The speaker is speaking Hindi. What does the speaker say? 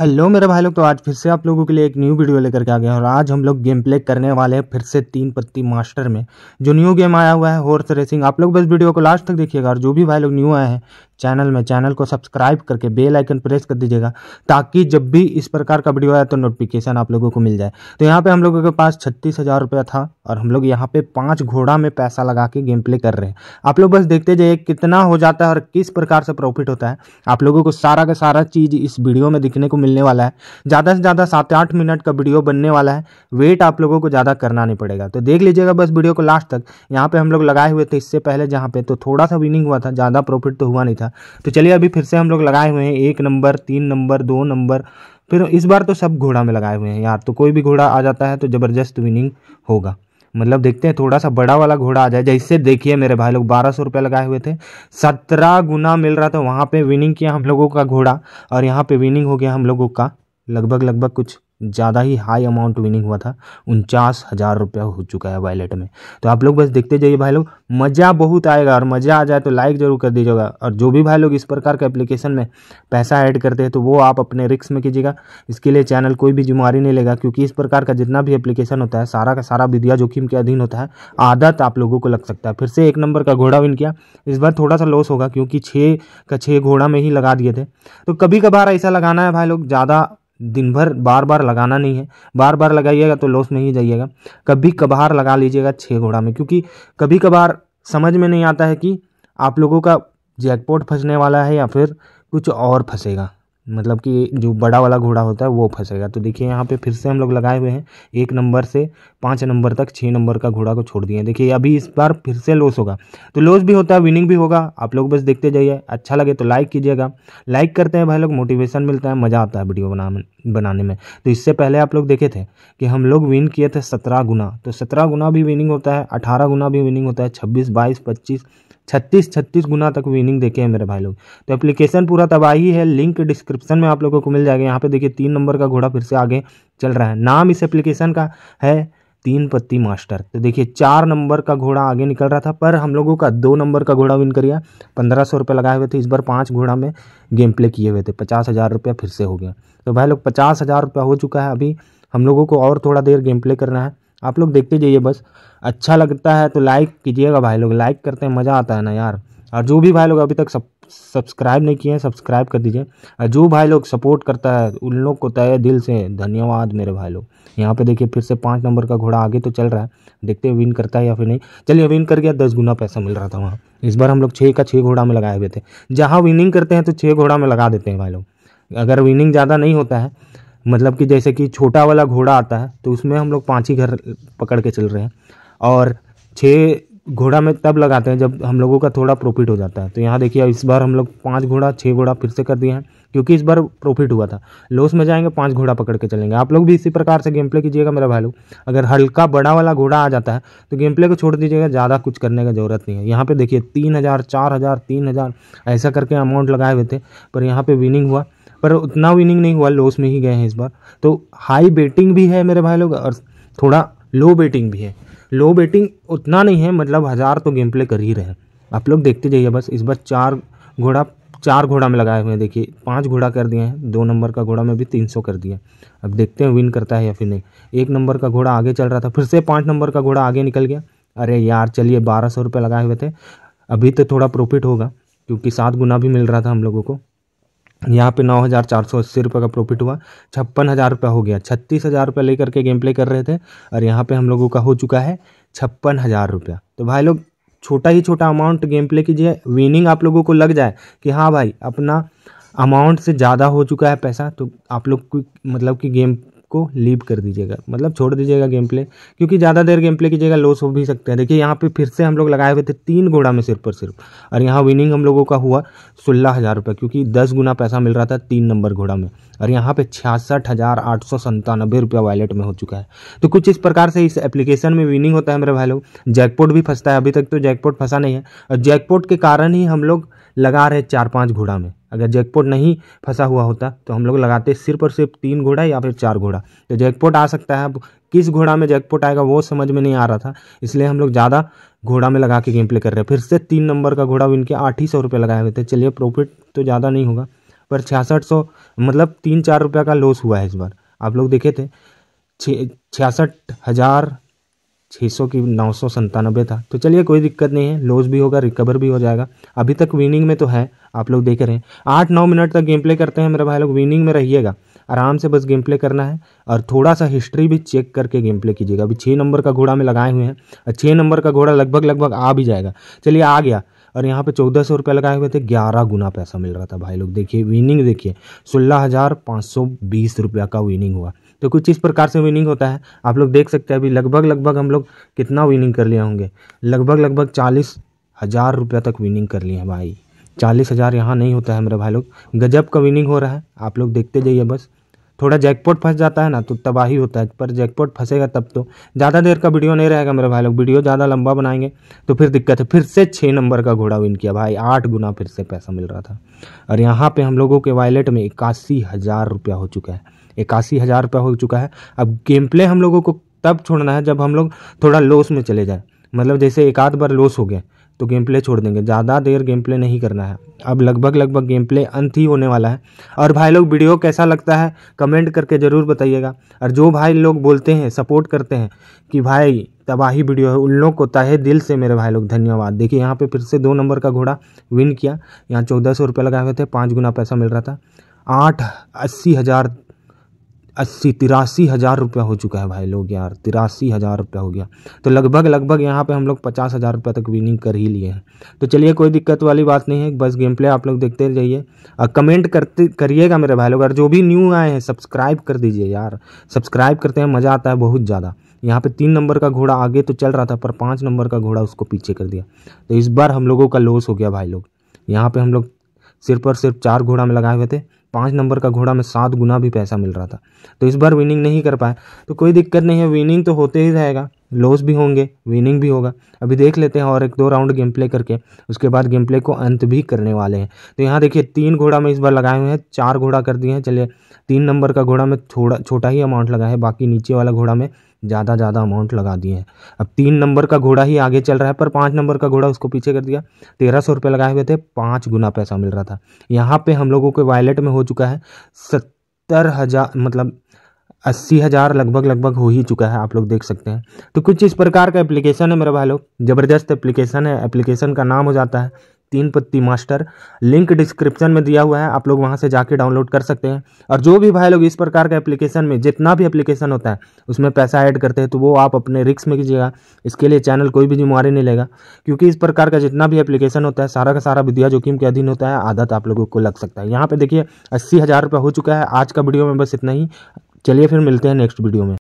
हेलो मेरे भाई लोग तो आज फिर से आप लोगों के लिए एक न्यू वीडियो लेकर के आ गया और आज हम लोग गेम प्ले करने वाले हैं फिर से तीन पत्ती मास्टर में जो न्यू गेम आया हुआ है हॉर्स रेसिंग आप लोग बस वीडियो को लास्ट तक देखिएगा और जो भी भाई लोग न्यू आए हैं चैनल में चैनल को सब्सक्राइब करके बेल आइकन प्रेस कर दीजिएगा ताकि जब भी इस प्रकार का वीडियो आए तो नोटिफिकेशन आप लोगों को मिल जाए तो यहाँ पे हम लोगों के पास छत्तीस हज़ार रुपया था और हम लोग यहाँ पे पाँच घोड़ा में पैसा लगा के गेम प्ले कर रहे हैं आप लोग बस देखते जाइए कितना हो जाता है और किस प्रकार से प्रॉफिट होता है आप लोगों को सारा का सारा चीज़ इस वीडियो में दिखने को मिलने वाला है ज़्यादा से ज़्यादा सात आठ मिनट का वीडियो बनने वाला है वेट आप लोगों को ज़्यादा करना नहीं पड़ेगा तो देख लीजिएगा बस वीडियो को लास्ट तक यहाँ पर हम लोग लगाए हुए थे इससे पहले जहाँ पे तो थोड़ा सा विनिंग हुआ था ज़्यादा प्रॉफिट तो हुआ नहीं था था तो चलिए अभी फिर से हम लोग लगाए हुए हैं एक नंबर तीन नंबर दो नंबर फिर इस बार तो सब घोड़ा में लगाए हुए हैं यार तो कोई भी घोड़ा आ जाता है तो ज़बरदस्त विनिंग होगा मतलब देखते हैं थोड़ा सा बड़ा वाला घोड़ा आ जाए जैसे देखिए मेरे भाई लोग बारह सौ रुपये लगाए हुए थे सत्रह गुना मिल रहा था वहाँ पे विनिंग किया हम लोगों का घोड़ा और यहाँ पे विनिंग हो गया हम लोगों का लगभग लगभग कुछ ज़्यादा ही हाई अमाउंट विनिंग हुआ था उनचास हज़ार रुपया हो चुका है वैलेट में तो आप लोग बस देखते जाइए भाई लोग मज़ा बहुत आएगा और मज़ा आ जाए तो लाइक ज़रूर कर दीजिएगा और जो भी भाई लोग इस प्रकार के एप्लीकेशन में पैसा ऐड करते हैं तो वो आप अपने रिक्स में कीजिएगा इसके लिए चैनल कोई भी जिम्मेवारी नहीं लेगा क्योंकि इस प्रकार का जितना भी एप्लीकेशन होता है सारा का सारा विद्या जोखिम के अधीन होता है आदत आप लोगों को लग सकता है फिर से एक नंबर का घोड़ा विन किया इस बार थोड़ा सा लॉस होगा क्योंकि छः का छः घोड़ा में ही लगा दिए थे तो कभी कभार ऐसा लगाना है भाई लोग ज़्यादा दिन भर बार बार लगाना नहीं है बार बार लगाइएगा तो लॉस नहीं जाइएगा कभी कभार लगा लीजिएगा छः घोड़ा में क्योंकि कभी कभार समझ में नहीं आता है कि आप लोगों का जैकपॉट फंसने वाला है या फिर कुछ और फंसेगा मतलब कि जो बड़ा वाला घोड़ा होता है वो फंसेगा तो देखिए यहाँ पे फिर से हम लोग लगाए हुए हैं एक नंबर से पाँच नंबर तक छः नंबर का घोड़ा को छोड़ दिए देखिए अभी इस बार फिर से लॉस होगा तो लॉस भी होता है विनिंग भी होगा आप लोग बस देखते जाइए अच्छा लगे तो लाइक कीजिएगा लाइक करते हैं भाई लोग मोटिवेशन मिलता है मज़ा आता है वीडियो बना बनाने में तो इससे पहले आप लोग देखे थे कि हम लोग विन किए थे सत्रह गुना तो सत्रह गुना भी विनिंग होता है अठारह गुना भी विनिंग होता है छब्बीस बाईस पच्चीस छत्तीस छत्तीस गुना तक विनिंग देखे हैं मेरे भाई लोग तो एप्लीकेशन पूरा तबाही है लिंक डिस्क्रिप्शन में आप लोगों को मिल जाएगा यहाँ पे देखिए तीन नंबर का घोड़ा फिर से आगे चल रहा है नाम इस एप्लीकेशन का है तीन पत्ती मास्टर तो देखिए चार नंबर का घोड़ा आगे निकल रहा था पर हम लोगों का दो नंबर का घोड़ा विन करिए पंद्रह सौ रुपये लगाए हुए थे इस बार पाँच घोड़ा में गेम प्ले किए हुए थे पचास हज़ार रुपया फिर से हो गया तो भाई लोग पचास हज़ार रुपया हो चुका है अभी हम लोगों को और थोड़ा देर गेम प्ले करना है आप लोग देखते जाइए बस अच्छा लगता है तो लाइक कीजिएगा भाई लोग लाइक करते हैं मज़ा आता है ना यार और जो भी भाई लोग अभी तक सब सब्सक्राइब नहीं किए हैं सब्सक्राइब कर दीजिए और जो भाई लोग सपोर्ट करता है उन लोग को तय दिल से धन्यवाद मेरे भाई लोग यहाँ पे देखिए फिर से पाँच नंबर का घोड़ा आगे तो चल रहा है देखते हैं विन करता है या फिर नहीं चलिए विन कर गया दस गुना पैसा मिल रहा था वहाँ इस बार हम लोग छः का छः घोड़ा में लगाए हुए थे जहाँ विनिंग करते हैं तो छः घोड़ा में लगा देते हैं भाई लोग अगर विनिंग ज़्यादा नहीं होता है मतलब कि जैसे कि छोटा वाला घोड़ा आता है तो उसमें हम लोग पाँच ही घर पकड़ के चल रहे हैं और छः घोड़ा में तब लगाते हैं जब हम लोगों का थोड़ा प्रॉफिट हो जाता है तो यहाँ देखिए इस बार हम लोग पाँच घोड़ा छः घोड़ा फिर से कर दिए हैं क्योंकि इस बार प्रॉफिट हुआ था लॉस में जाएंगे पाँच घोड़ा पकड़ के चलेंगे आप लोग भी इसी प्रकार से गेम प्ले कीजिएगा मेरा भाई लोग अगर हल्का बड़ा वाला घोड़ा आ जाता है तो गेम प्ले को छोड़ दीजिएगा ज़्यादा कुछ करने की ज़रूरत नहीं है यहाँ पर देखिए तीन हज़ार चार हज़ार तीन हज़ार ऐसा करके अमाउंट लगाए हुए थे पर यहाँ पर विनिंग हुआ पर उतना विनिंग नहीं हुआ लॉस में ही गए हैं इस बार तो हाई बेटिंग भी है मेरे भाई लोग और थोड़ा लो बेटिंग भी है लो बेटिंग उतना नहीं है मतलब हज़ार तो गेम प्ले कर ही रहे हैं आप लोग देखते जाइए बस इस बार चार घोड़ा चार घोड़ा में लगाए हुए हैं देखिए पांच घोड़ा कर दिए हैं दो नंबर का घोड़ा में भी तीन सौ कर दिया अब देखते हैं विन करता है या फिर नहीं एक नंबर का घोड़ा आगे चल रहा था फिर से पाँच नंबर का घोड़ा आगे निकल गया अरे यार चलिए बारह सौ रुपये लगाए हुए थे अभी तो थोड़ा प्रॉफिट होगा क्योंकि सात गुना भी मिल रहा था हम लोगों को यहाँ पे नौ हज़ार चार सौ अस्सी रुपये का प्रॉफिट हुआ छप्पन हज़ार रुपया हो गया छत्तीस हज़ार रुपया लेकर के गेम प्ले कर रहे थे और यहाँ पे हम लोगों का हो चुका है छप्पन हज़ार रुपया तो भाई लोग छोटा ही छोटा अमाउंट गेम प्ले कीजिए विनिंग आप लोगों को लग जाए कि हाँ भाई अपना अमाउंट से ज़्यादा हो चुका है पैसा तो आप लोग मतलब कि गेम को लीव कर दीजिएगा मतलब छोड़ दीजिएगा गेम प्ले क्योंकि ज़्यादा देर गेम प्ले कीजिएगा लॉस हो भी सकते हैं देखिए यहाँ पे फिर से हम लोग लगाए हुए थे तीन घोड़ा में सिर्फ पर सिर्फ और यहाँ विनिंग हम लोगों का हुआ सोलह हज़ार रुपये क्योंकि दस गुना पैसा मिल रहा था तीन नंबर घोड़ा में और यहाँ पर छियासठ हज़ार आठ सौ संतानबे रुपया वॉलेट में हो चुका है तो कुछ इस प्रकार से इस एप्लीकेशन में विनिंग होता है मेरे भाई लोग जैकपॉट भी फंसता है अभी तक तो जैकपोट फंसा नहीं है और जैकपॉट के कारण ही हम लोग लगा रहे चार पाँच घोड़ा में अगर जैकपोट नहीं फंसा हुआ होता तो हम लोग लगाते सिर्फ और सिर्फ तीन घोड़ा या फिर चार घोड़ा तो जैकपोट आ सकता है अब किस घोड़ा में जैकपोट आएगा वो समझ में नहीं आ रहा था इसलिए हम लोग ज़्यादा घोड़ा में लगा के गेम प्ले कर रहे हैं फिर से तीन नंबर का घोड़ा विन के आठ ही सौ रुपये लगाए हुए थे चलिए प्रॉफिट तो ज़्यादा नहीं होगा पर छियासठ सौ मतलब तीन चार रुपये का लॉस हुआ है इस बार आप लोग देखे थे छियासठ हज़ार छः सौ की नौ सौ संतानबे था तो चलिए कोई दिक्कत नहीं है लॉस भी होगा रिकवर भी हो जाएगा अभी तक विनिंग में तो है आप लोग देख रहे हैं आठ नौ मिनट तक गेम प्ले करते हैं मेरे भाई लोग विनिंग में रहिएगा आराम से बस गेम प्ले करना है और थोड़ा सा हिस्ट्री भी चेक करके गेम प्ले कीजिएगा अभी छः नंबर का घोड़ा में लगाए हुए हैं और छः नंबर का घोड़ा लगभग लगभग आ भी जाएगा चलिए आ गया और यहाँ पे चौदह सौ रुपये लगाए हुए थे ग्यारह गुना पैसा मिल रहा था भाई लोग देखिए विनिंग देखिए सोलह हज़ार पाँच सौ बीस रुपया का विनिंग हुआ तो कुछ इस प्रकार से विनिंग होता है आप लोग देख सकते हैं अभी लगभग लगभग हम लोग कितना विनिंग कर लिए होंगे लगभग लगभग चालीस हज़ार रुपया तक विनिंग कर लिए हैं भाई चालीस हज़ार यहाँ नहीं होता है मेरे भाई लोग गजब का विनिंग हो रहा है आप लोग देखते जाइए बस थोड़ा जैकपॉट फंस जाता है ना तो तबाही होता है पर जैकपॉट फंसेगा तब तो ज़्यादा देर का वीडियो नहीं रहेगा मेरे भाई लोग वीडियो ज़्यादा लंबा बनाएंगे तो फिर दिक्कत है फिर से छः नंबर का घोड़ा विन किया भाई आठ गुना फिर से पैसा मिल रहा था और यहाँ पे हम लोगों के वॉलेट में इक्यासी हज़ार रुपया हो चुका है इक्यासी हज़ार रुपये हो चुका है अब गेम प्ले हम लोगों को तब छोड़ना है जब हम लोग थोड़ा लॉस में चले जाए मतलब जैसे एक आध बार लॉस हो गया तो गेम प्ले छोड़ देंगे ज़्यादा देर गेम प्ले नहीं करना है अब लगभग लगभग गेम प्ले अंत ही होने वाला है और भाई लोग वीडियो कैसा लगता है कमेंट करके ज़रूर बताइएगा और जो भाई लोग बोलते हैं सपोर्ट करते हैं कि भाई तबाही वीडियो है उन लोग को तहे दिल से मेरे भाई लोग धन्यवाद देखिए यहाँ पे फिर से दो नंबर का घोड़ा विन किया यहाँ चौदह सौ रुपये लगाए हुए थे पाँच गुना पैसा मिल रहा था आठ अस्सी हज़ार अस्सी तिरासी हज़ार रुपया हो चुका है भाई लोग यार तिरासी हज़ार रुपया हो गया तो लगभग लगभग यहाँ पे हम लोग पचास हज़ार रुपया तक विनिंग कर ही लिए हैं तो चलिए कोई दिक्कत वाली बात नहीं है बस गेम प्ले आप लोग देखते रहिए और कमेंट करते करिएगा मेरे भाई लोग अगर जो भी न्यू आए हैं सब्सक्राइब कर दीजिए यार सब्सक्राइब करते हैं मज़ा आता है बहुत ज़्यादा यहाँ पर तीन नंबर का घोड़ा आगे तो चल रहा था पर पाँच नंबर का घोड़ा उसको पीछे कर दिया तो इस बार हम लोगों का लॉस हो गया भाई लोग यहाँ पर हम लोग सिर्फ और सिर्फ चार घोड़ा में लगाए हुए थे पाँच नंबर का घोड़ा में सात गुना भी पैसा मिल रहा था तो इस बार विनिंग नहीं कर पाए तो कोई दिक्कत नहीं है विनिंग तो होते ही रहेगा लॉस भी होंगे विनिंग भी होगा अभी देख लेते हैं और एक दो राउंड गेम प्ले करके उसके बाद गेम प्ले को अंत भी करने वाले हैं तो यहाँ देखिए तीन घोड़ा में इस बार लगाए हुए हैं चार घोड़ा कर दिए हैं चलिए तीन नंबर का घोड़ा में थोड़ा छोटा ही अमाउंट लगा है बाकी नीचे वाला घोड़ा में ज़्यादा ज़्यादा अमाउंट लगा दिए हैं अब तीन नंबर का घोड़ा ही आगे चल रहा है पर पाँच नंबर का घोड़ा उसको पीछे कर दिया तेरह सौ रुपये लगाए हुए थे पाँच गुना पैसा मिल रहा था यहाँ पे हम लोगों के वॉलेट में हो चुका है सत्तर हज़ार मतलब अस्सी हज़ार लगभग लगभग हो ही चुका है आप लोग देख सकते हैं तो कुछ इस प्रकार का एप्लीकेशन है मेरे भाई लोग ज़बरदस्त एप्लीकेशन है एप्लीकेशन का नाम हो जाता है तीन पत्ती मास्टर लिंक डिस्क्रिप्शन में दिया हुआ है आप लोग वहां से जाके डाउनलोड कर सकते हैं और जो भी भाई लोग इस प्रकार का एप्लीकेशन में जितना भी एप्लीकेशन होता है उसमें पैसा ऐड करते हैं तो वो आप अपने रिक्स में कीजिएगा इसके लिए चैनल कोई भी जिम्मेवारी नहीं लेगा क्योंकि इस प्रकार का जितना भी एप्लीकेशन होता है सारा का सारा विद्या जोखिम के अधीन होता है आदत आप लोगों को लग सकता है यहाँ पर देखिए अस्सी हज़ार रुपये हो चुका है आज का वीडियो में बस इतना ही चलिए फिर मिलते हैं नेक्स्ट वीडियो में